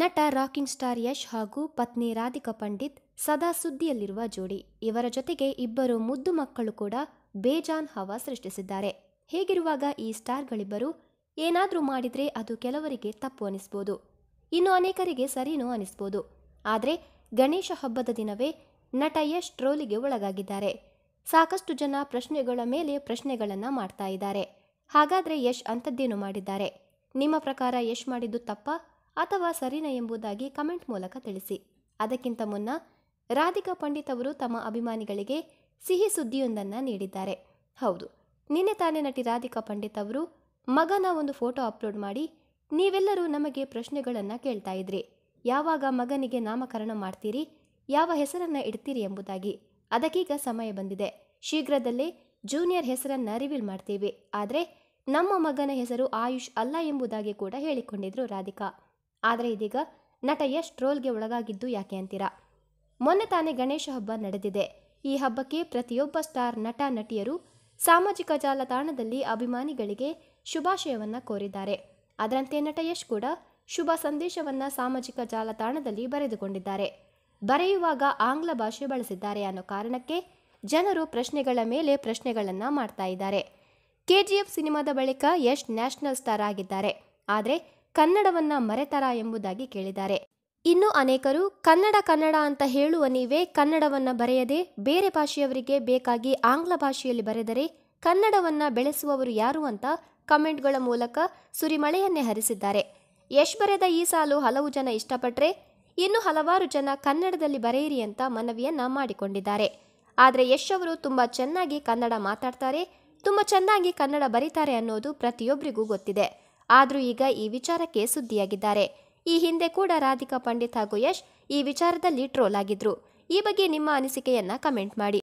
ನಟ rocking star Yash ಹಾಗೂ ಪತ್ನಿ ರಾಧಿಕಾ ಪಂಡಿತ್ ಸದಾ ಸುದ್ದಿಯಲ್ಲಿರುವ ಜೋಡಿ ಇವರ ಜೊತೆಗೆ ಇಬ್ಬರು ಮುದ್ದು ಮಕ್ಕಳು ಕೂಡ ಬೇಜಾನ್ ಹವಾ ಸೃಷ್ಟಿಸಿದ್ದಾರೆ ಹೇಗಿರುವಾಗ ಈ ಸ್ಟಾರ್ಗಳಿಬ್ಬರು ಏನಾದರೂ ಮಾಡಿದರೆ ಅದು ಕೆಲವರಿಗೆ ತಪ್ಪು ಅನಿಸ್ಬೋದು ಇನ್ನು ಅನೇಕರಿಗೆ ಸರಿನೂ ಅನಿಸ್ಬೋದು ಆದರೆ ಗಣೇಶ ಹಬ್ಬದ ದಿನವೇ ನಟ ಯಶ್ ಟ್ರೋಲಿಗೆ ಒಳಗಾಗಿದ್ದಾರೆ ಸಾಕಷ್ಟು ಜನ ಪ್ರಶ್ನೆಗಳ ಮೇಲೆ ಪ್ರಶ್ನೆಗಳನ್ನು ಮಾಡ್ತಾ ಇದ್ದಾರೆ ಹಾಗಾದರೆ ಯಶ್ ಅಂಥದ್ದೇನು ಮಾಡಿದ್ದಾರೆ ನಿಮ್ಮ ಪ್ರಕಾರ ಯಶ್ ಮಾಡಿದ್ದು ತಪ್ಪಾ ಅಥವಾ ಸರಿನಾ ಎಂಬುದಾಗಿ ಕಮೆಂಟ್ ಮೂಲಕ ತಿಳಿಸಿ ಅದಕ್ಕಿಂತ ಮುನ್ನ ರಾಧಿಕಾ ಪಂಡಿತ್ ಅವರು ತಮ್ಮ ಅಭಿಮಾನಿಗಳಿಗೆ ಸಿಹಿ ಸುದ್ದಿಯೊಂದನ್ನು ನೀಡಿದ್ದಾರೆ ಹೌದು ನಿನ್ನೆ ತಾನೇ ನಟಿ ರಾಧಿಕಾ ಪಂಡಿತ್ ಅವರು ಮಗನ ಒಂದು ಫೋಟೋ ಅಪ್ಲೋಡ್ ಮಾಡಿ ನೀವೆಲ್ಲರೂ ನಮಗೆ ಪ್ರಶ್ನೆಗಳನ್ನು ಕೇಳ್ತಾ ಇದ್ರಿ ಯಾವಾಗ ಮಗನಿಗೆ ನಾಮಕರಣ ಮಾಡ್ತೀರಿ ಯಾವ ಹೆಸರನ್ನ ಇಡ್ತೀರಿ ಎಂಬುದಾಗಿ ಅದಕ್ಕೀಗ ಸಮಯ ಬಂದಿದೆ ಶೀಘ್ರದಲ್ಲೇ ಜೂನಿಯರ್ ಹೆಸರನ್ನ ರಿವೀಲ್ ಮಾಡ್ತೀವಿ ಆದರೆ ನಮ್ಮ ಮಗನ ಹೆಸರು ಆಯುಷ್ ಅಲ್ಲ ಎಂಬುದಾಗಿ ಕೂಡ ಹೇಳಿಕೊಂಡಿದ್ರು ರಾಧಿಕಾ ಆದರೆ ಇದೀಗ ನಟ ಯಶ್ ಟ್ರೋಲ್ಗೆ ಒಳಗಾಗಿದ್ದು ಯಾಕೆ ಅಂತೀರಾ ಮೊನ್ನೆ ತಾನೇ ಗಣೇಶ ಹಬ್ಬ ನಡೆದಿದೆ ಈ ಹಬ್ಬಕ್ಕೆ ಪ್ರತಿಯೊಬ್ಬ ಸ್ಟಾರ್ ನಟ ನಟಿಯರು ಸಾಮಾಜಿಕ ಜಾಲತಾಣದಲ್ಲಿ ಅಭಿಮಾನಿಗಳಿಗೆ ಶುಭಾಶಯವನ್ನು ಕೋರಿದ್ದಾರೆ ಅದರಂತೆ ನಟ ಯಶ್ ಕೂಡ ಶುಭ ಸಂದೇಶವನ್ನ ಸಾಮಾಜಿಕ ಜಾಲತಾಣದಲ್ಲಿ ಬರೆದುಕೊಂಡಿದ್ದಾರೆ ಬರೆಯುವಾಗ ಆಂಗ್ಲ ಭಾಷೆ ಬಳಸಿದ್ದಾರೆ ಅನ್ನೋ ಕಾರಣಕ್ಕೆ ಜನರು ಪ್ರಶ್ನೆಗಳ ಮೇಲೆ ಪ್ರಶ್ನೆಗಳನ್ನು ಮಾಡ್ತಾ ಇದ್ದಾರೆ ಕೆಜಿಎಫ್ ಸಿನಿಮಾದ ಬಳಿಕ ಯಶ್ ನ್ಯಾಷನಲ್ ಸ್ಟಾರ್ ಆಗಿದ್ದಾರೆ ಆದರೆ ಕನ್ನಡವನ್ನ ಮರೆತರಾ ಎಂಬುದಾಗಿ ಕೇಳಿದ್ದಾರೆ ಇನ್ನು ಅನೇಕರು ಕನ್ನಡ ಕನ್ನಡ ಅಂತ ಹೇಳುವ ನೀವೇ ಕನ್ನಡವನ್ನ ಬರೆಯದೆ ಬೇರೆ ಭಾಷೆಯವರಿಗೆ ಬೇಕಾಗಿ ಆಂಗ್ಲ ಭಾಷೆಯಲ್ಲಿ ಬರೆದರೆ ಕನ್ನಡವನ್ನ ಬೆಳೆಸುವವರು ಯಾರು ಅಂತ ಕಮೆಂಟ್ಗಳ ಮೂಲಕ ಸುರಿಮಳೆಯನ್ನೇ ಹರಿಸಿದ್ದಾರೆ ಯಶ್ ಬರೆದ ಈ ಸಾಲು ಹಲವು ಜನ ಇಷ್ಟಪಟ್ಟರೆ ಇನ್ನು ಹಲವಾರು ಜನ ಕನ್ನಡದಲ್ಲಿ ಬರೆಯಿರಿ ಅಂತ ಮನವಿಯನ್ನ ಮಾಡಿಕೊಂಡಿದ್ದಾರೆ ಆದರೆ ಯಶ್ ಅವರು ತುಂಬ ಚೆನ್ನಾಗಿ ಕನ್ನಡ ಮಾತಾಡ್ತಾರೆ ತುಂಬ ಚೆನ್ನಾಗಿ ಕನ್ನಡ ಬರೀತಾರೆ ಅನ್ನೋದು ಪ್ರತಿಯೊಬ್ಬರಿಗೂ ಗೊತ್ತಿದೆ ಆದರೂ ಈಗ ಈ ವಿಚಾರಕ್ಕೆ ಸುದ್ದಿಯಾಗಿದ್ದಾರೆ ಈ ಹಿಂದೆ ಕೂಡ ರಾಧಿಕಾ ಪಂಡಿತ್ ಹಾಗೂ ಯಶ್ ಈ ವಿಚಾರದಲ್ಲಿ ಟ್ರೋಲ್ ಆಗಿದ್ರು ಈ ಬಗ್ಗೆ ನಿಮ್ಮ ಅನಿಸಿಕೆಯನ್ನ ಕಮೆಂಟ್ ಮಾಡಿ